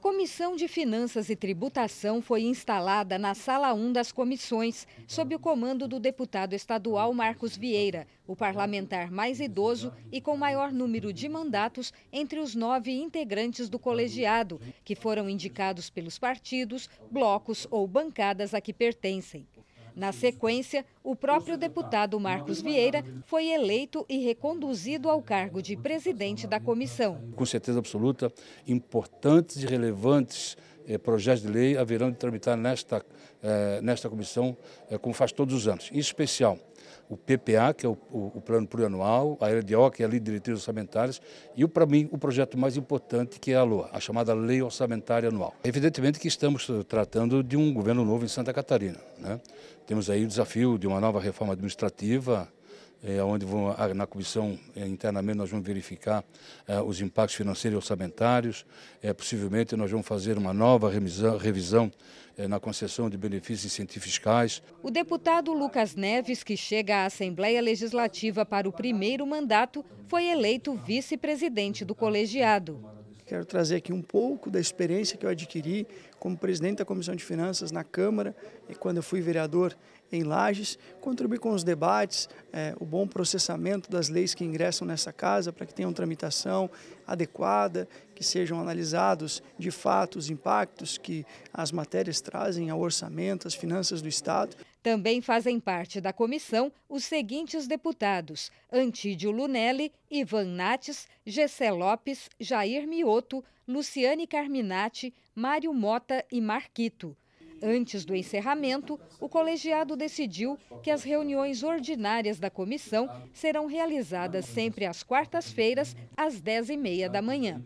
Comissão de Finanças e Tributação foi instalada na Sala 1 das comissões, sob o comando do deputado estadual Marcos Vieira, o parlamentar mais idoso e com maior número de mandatos entre os nove integrantes do colegiado, que foram indicados pelos partidos, blocos ou bancadas a que pertencem. Na sequência, o próprio deputado Marcos Vieira foi eleito e reconduzido ao cargo de presidente da comissão. Com certeza absoluta, importantes e relevantes eh, projetos de lei haverão de tramitar nesta, eh, nesta comissão, eh, como faz todos os anos. Em especial, o PPA, que é o, o, o Plano Plurianual, a LDO, que é a Lei de Diretrizes Orçamentárias, e, para mim, o projeto mais importante, que é a LOA, a chamada Lei Orçamentária Anual. Evidentemente que estamos tratando de um governo novo em Santa Catarina. Né? Temos aí o desafio de uma nova reforma administrativa, é, é, onde vão, ah, na comissão é, internamente nós vamos verificar é, os impactos financeiros e orçamentários. É, possivelmente nós vamos fazer uma nova revisão, revisão é, na concessão de benefícios e incentivos fiscais. O deputado Lucas Neves, que chega à Assembleia Legislativa para o primeiro mandato, foi eleito vice-presidente do colegiado. Quero trazer aqui um pouco da experiência que eu adquiri como presidente da Comissão de Finanças na Câmara e quando eu fui vereador em Lages, contribuir com os debates, é, o bom processamento das leis que ingressam nessa casa para que tenham tramitação adequada, que sejam analisados de fato os impactos que as matérias trazem ao orçamento, às finanças do Estado. Também fazem parte da comissão os seguintes deputados: Antídio Lunelli, Ivan Nates, Gessé Lopes, Jair Mioto, Luciane Carminati, Mário Mota e Marquito. Antes do encerramento, o colegiado decidiu que as reuniões ordinárias da comissão serão realizadas sempre às quartas-feiras, às 10h30 da manhã.